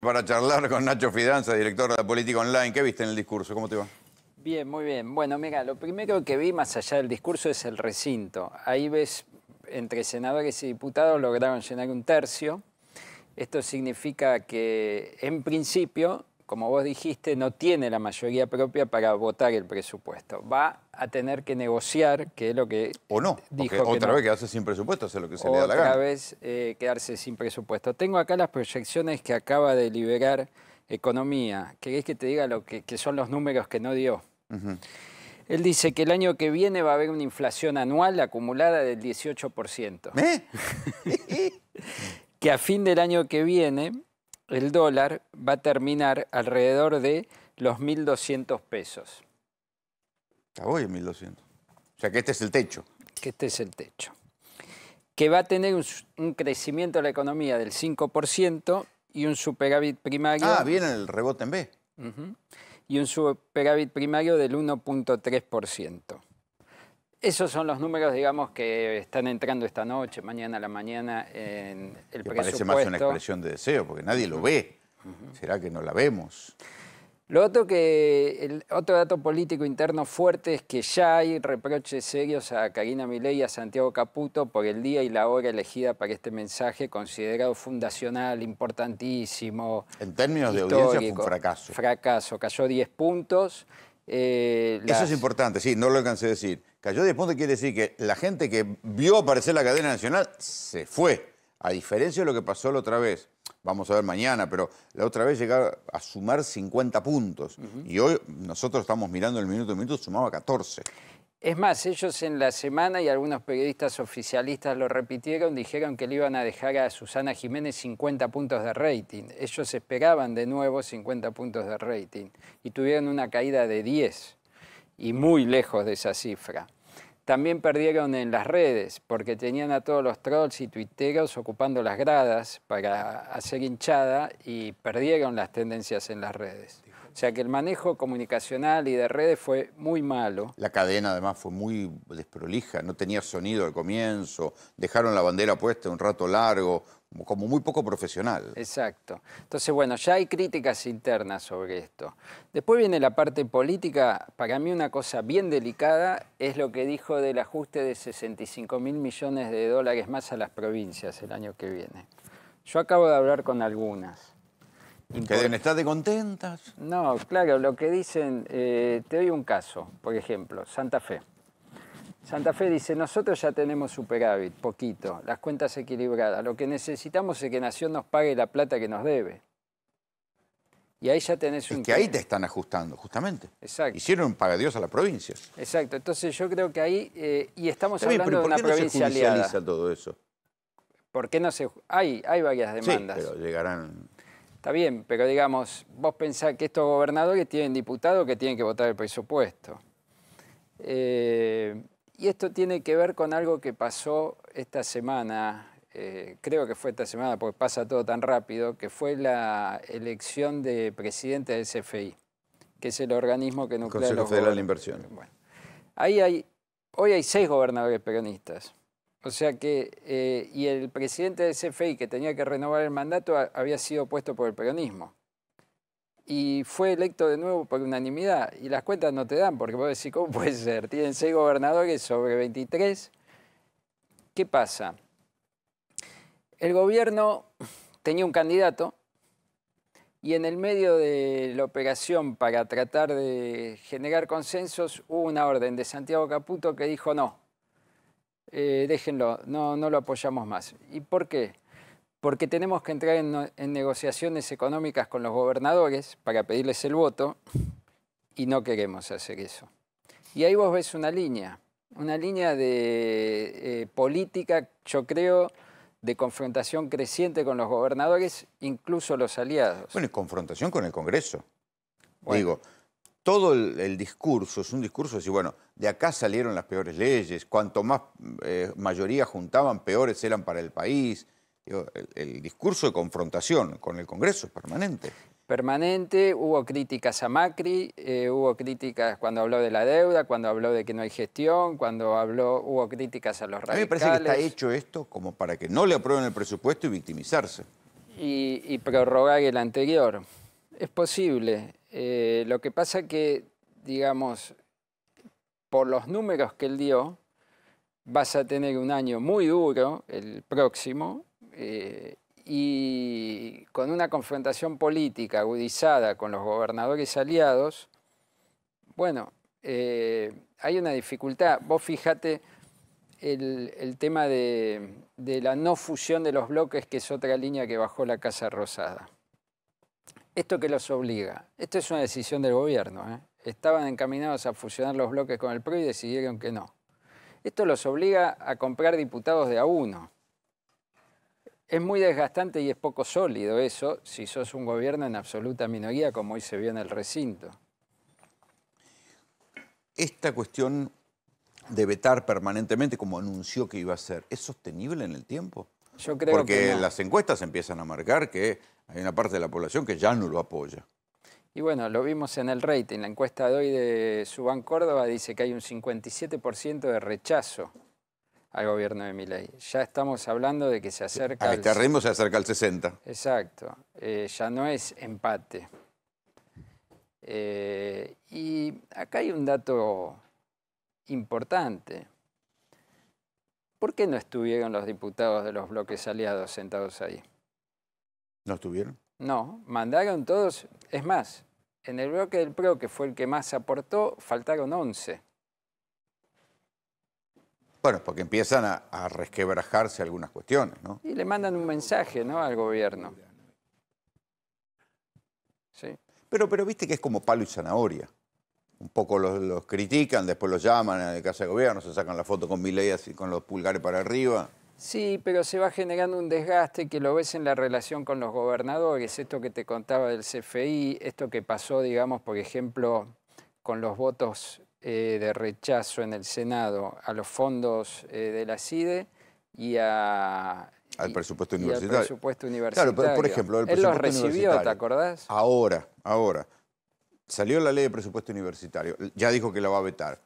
Para charlar con Nacho Fidanza, director de la Política Online, ¿qué viste en el discurso? ¿Cómo te va? Bien, muy bien. Bueno, mira, lo primero que vi más allá del discurso es el recinto. Ahí ves, entre senadores y diputados lograron llenar un tercio. Esto significa que, en principio, como vos dijiste, no tiene la mayoría propia para votar el presupuesto. Va a tener que negociar, que es lo que O no, dijo porque otra vez quedarse sin presupuesto, hacer lo que se le da la gana. Otra vez eh, quedarse sin presupuesto. Tengo acá las proyecciones que acaba de liberar Economía. ¿Querés que te diga lo que, son los números que no dio? Él dice que el año que viene va a haber una inflación anual acumulada del 18%. ¿Eh? que a fin del año que viene el dólar va a terminar alrededor de los 1.200 pesos. Hoy en 1.200. O sea que este es el techo. Que este es el techo. Que va a tener un, crecimiento de la economía del 5% y un superávit primario... Ah, viene el rebote en B. y un superávit primario del 1.3%. Esos son los números, digamos, que están entrando esta noche, mañana a la mañana en el presupuesto. Parece más una expresión de deseo, porque nadie lo ve. ¿Será que no la vemos? Lo otro, que, el otro dato político interno fuerte es que ya hay reproches serios a Karina Milei y a Santiago Caputo por el día y la hora elegida para este mensaje considerado fundacional, importantísimo. En términos de audiencia fue un fracaso. Fracaso, cayó 10 puntos eh, Eso es importante, sí, no lo alcancé a decir. Cayó de punto quiere decir que la gente que vio aparecer la cadena nacional se fue, a diferencia de lo que pasó la otra vez. Vamos a ver mañana, pero la otra vez llegaba a sumar 50 puntos. Y hoy nosotros estamos mirando el minuto a minuto, sumaba 14. Es más, ellos en la semana, y algunos periodistas oficialistas lo repitieron, dijeron que le iban a dejar a Susana Jiménez 50 puntos de rating. Ellos esperaban de nuevo 50 puntos de rating y tuvieron una caída de 10 y muy lejos de esa cifra. También perdieron en las redes porque tenían a todos los trolls y tuiteros ocupando las gradas para hacer hinchada y perdieron las tendencias en las redes. O sea que el manejo comunicacional y de redes fue muy malo. La cadena además fue muy desprolija, no tenía sonido al comienzo, dejaron la bandera puesta un rato largo, como muy poco profesional. Exacto. Entonces, bueno, ya hay críticas internas sobre esto. Después viene la parte política. Para mí una cosa bien delicada es lo que dijo del ajuste de 65 mil millones de dólares más a las provincias el año que viene. Yo acabo de hablar con algunas. Que deben estar de contentas. No, claro, lo que dicen, eh, te doy un caso, por ejemplo, Santa Fe. Santa Fe dice, nosotros ya tenemos superávit, poquito, las cuentas equilibradas, lo que necesitamos es que Nación nos pague la plata que nos debe. Y ahí ya tenés que ahí te están ajustando, justamente. Exacto. Hicieron un pagadiós a la provincia. Exacto, entonces yo creo que ahí... Eh, y estamos hablando de una provincia todo eso? ¿Por no se...? Hay, hay varias demandas. Sí, pero llegarán... Está bien, pero digamos, vos pensás que estos gobernadores tienen diputados que tienen que votar el presupuesto. Eh, y esto tiene que ver con algo que pasó esta semana, eh, creo que fue esta semana porque pasa todo tan rápido, que fue la elección de presidente del CFI, que es el organismo que nuclea Consejo Federal de Inversión. ahí hay, hoy hay seis gobernadores peronistas. O sea que, eh, y el presidente de CFI que tenía que renovar el mandato había sido puesto por el peronismo. Y fue electo de nuevo por unanimidad. Y las cuentas no te dan, porque vos decís, ¿cómo puede ser? Tienen seis gobernadores sobre 23. ¿Qué pasa? El gobierno tenía un candidato y en el medio de la operación para tratar de generar consensos hubo una orden de Santiago Caputo que dijo no, eh, déjenlo, no, no lo apoyamos más. ¿Y por qué? Porque tenemos que entrar en, negociaciones económicas con los gobernadores para pedirles el voto y no queremos hacer eso. Y ahí vos ves una línea, una línea de eh, política, yo creo, de confrontación creciente con los gobernadores, incluso los aliados. Bueno, y confrontación con el Congreso. Digo, todo el, discurso es un discurso de decir, bueno, de acá salieron las peores leyes, cuanto más eh, mayoría juntaban, peores eran para el país. el, discurso de confrontación con el Congreso es permanente. Permanente, hubo críticas a Macri, eh, hubo críticas cuando habló de la deuda, cuando habló de que no hay gestión, cuando habló, hubo críticas a los radicales. A mí me parece que está hecho esto como para que no le aprueben el presupuesto y victimizarse. Y, y prorrogar el anterior. Es posible. Eh, lo que pasa que, digamos, por los números que él dio, vas a tener un año muy duro, el próximo, eh, y con una confrontación política agudizada con los gobernadores aliados, bueno, eh, hay una dificultad. Vos fíjate el, tema de la no fusión de los bloques, que es otra línea que bajó la Casa Rosada esto que los obliga, esto es una decisión del gobierno, ¿eh? estaban encaminados a fusionar los bloques con el PRI y decidieron que no. Esto los obliga a comprar diputados de a uno. Es muy desgastante y es poco sólido eso si sos un gobierno en absoluta minoría como hoy se vio en el recinto. Esta cuestión de vetar permanentemente, como anunció que iba a ser, ¿es sostenible en el tiempo? Porque las encuestas empiezan a marcar que hay una parte de la población que ya no lo apoya. Y bueno, lo vimos en el rating. La encuesta de hoy de Subán Córdoba dice que hay un 57% de rechazo al gobierno de Miley. Ya estamos hablando de que se acerca... A este ritmo se acerca al 60. Exacto. Eh, ya no es empate. Eh, y acá hay un dato importante. ¿Por qué no estuvieron los diputados de los bloques aliados sentados ahí? ¿No estuvieron? No, mandaron todos, es más, en el bloque del PRO, que fue el que más aportó, faltaron 11. Bueno, porque empiezan a, resquebrajarse algunas cuestiones, ¿no? Y le mandan un mensaje, ¿no?, al gobierno. Sí. Pero, pero viste que es como palo y zanahoria un poco los, critican, después los llaman a Casa de Gobierno, se sacan la foto con Milei y con los pulgares para arriba. Sí, pero se va generando un desgaste que lo ves en la relación con los gobernadores, esto que te contaba del CFI, esto que pasó, digamos, por ejemplo, con los votos eh, de rechazo en el Senado a los fondos eh, de la CIDE y a, al presupuesto universitario. Claro, pero por ejemplo, el Él los recibió, ¿te acordás? Ahora, ahora. Salió la ley de presupuesto universitario, ya dijo que la va a vetar.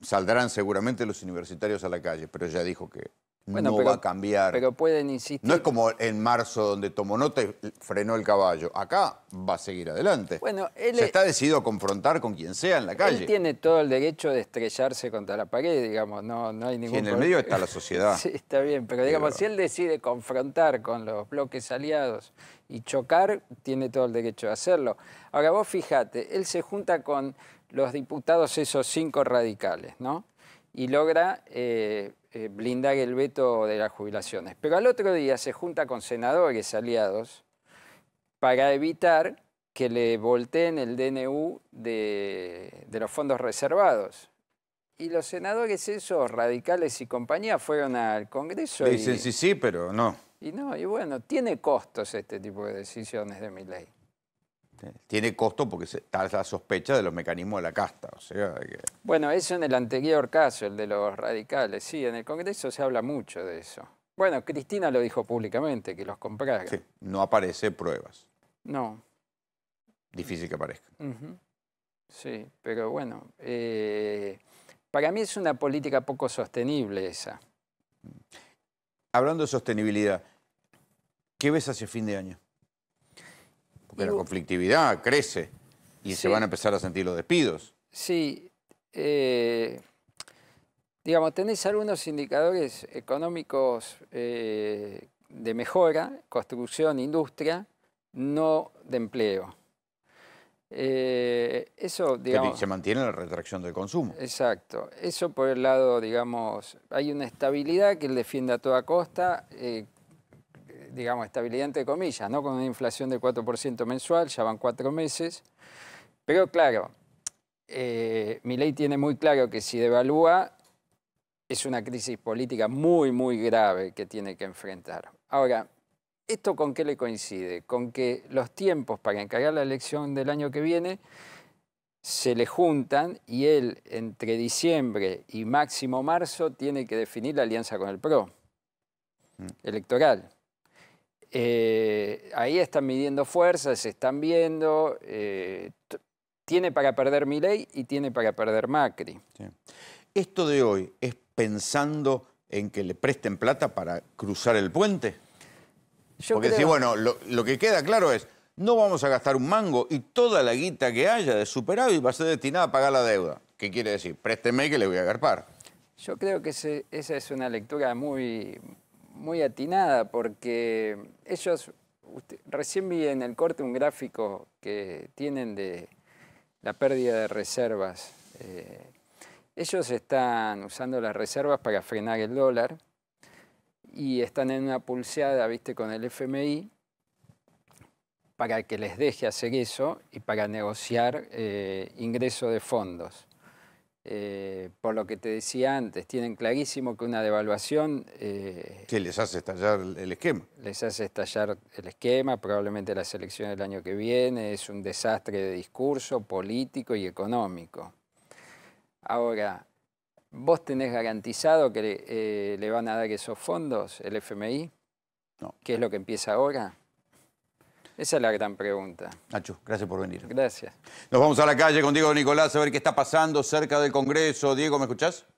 Saldrán seguramente los universitarios a la calle, pero ya dijo que no va a cambiar. Pero pueden insistir. No es como en marzo donde Tomonote frenó el caballo. Acá va a seguir adelante. Se está decidido a confrontar con quien sea en la calle. Él tiene todo el derecho de estrellarse contra la pared, digamos, no, no hay ningún sí, en el medio está la sociedad. sí, está bien, pero digamos, si él decide confrontar con los bloques aliados y chocar, tiene todo el derecho de hacerlo. Ahora vos fíjate, él se junta con los diputados esos cinco radicales, ¿no? y logra eh, eh, blindar el veto de las jubilaciones. Pero al otro día se junta con senadores aliados para evitar que le volteen el DNU de, los fondos reservados. Y los senadores esos, radicales y compañía, fueron al Congreso. Le dicen sí, sí, pero no. Y no, y bueno, tiene costos este tipo de decisiones de mi ley. Tiene costo porque está la sospecha de los mecanismos de la casta. O sea, Bueno, eso en el anterior caso, el de los radicales. Sí, en el Congreso se habla mucho de eso. Bueno, Cristina lo dijo públicamente, que los compraron. Sí, no aparece pruebas. No. Difícil que aparezca. Sí, pero bueno, eh, para mí es una política poco sostenible esa. Hablando de sostenibilidad, ¿qué ves hacia fin de año? De la conflictividad crece y se van a empezar a sentir los despidos. Sí. Eh, digamos, tenéis algunos indicadores económicos eh, de mejora, construcción, industria, no de empleo. Eh, eso, Se mantiene la retracción del consumo. Exacto. Eso por el lado, digamos, hay una estabilidad que él defiende a toda costa, digamos, estabilidad entre comillas, ¿no? Con una inflación del 4% mensual, ya van cuatro meses. Pero claro, eh, mi ley tiene muy claro que si devalúa, es una crisis política muy, muy grave que tiene que enfrentar. Ahora, ¿esto con qué le coincide? Con que los tiempos para encargar la elección del año que viene se le juntan y él entre diciembre y máximo marzo tiene que definir la alianza con el PRO mm. electoral. Eh, ahí están midiendo fuerzas, se están viendo. Eh, tiene para perder Milei y tiene para perder Macri. ¿Esto de hoy es pensando en que le presten plata para cruzar el puente? Porque sí, bueno, lo, que queda claro es, no vamos a gastar un mango y toda la guita que haya de superávit va a ser destinada a pagar la deuda. ¿Qué quiere decir? Présteme que le voy a agarpar. Yo creo que esa es una lectura muy, muy atinada porque ellos, recién vi en el corte un gráfico que tienen de la pérdida de reservas. Eh, ellos están usando las reservas para frenar el dólar y están en una pulseada, viste, con el FMI para que les deje hacer eso y para negociar eh, ingreso de fondos. Eh, por lo que te decía antes, tienen clarísimo que una devaluación... Eh, que les hace estallar el esquema. Les hace estallar el esquema, probablemente las elecciones del año que viene, es un desastre de discurso político y económico. Ahora, ¿vos tenés garantizado que le, eh, van a dar esos fondos, el FMI? No. ¿Qué es lo que empieza ahora? Esa es la gran pregunta. Nacho, gracias por venir. Gracias. Nos vamos a la calle con Diego Nicolás a ver qué está pasando cerca del Congreso. Diego, ¿me escuchás?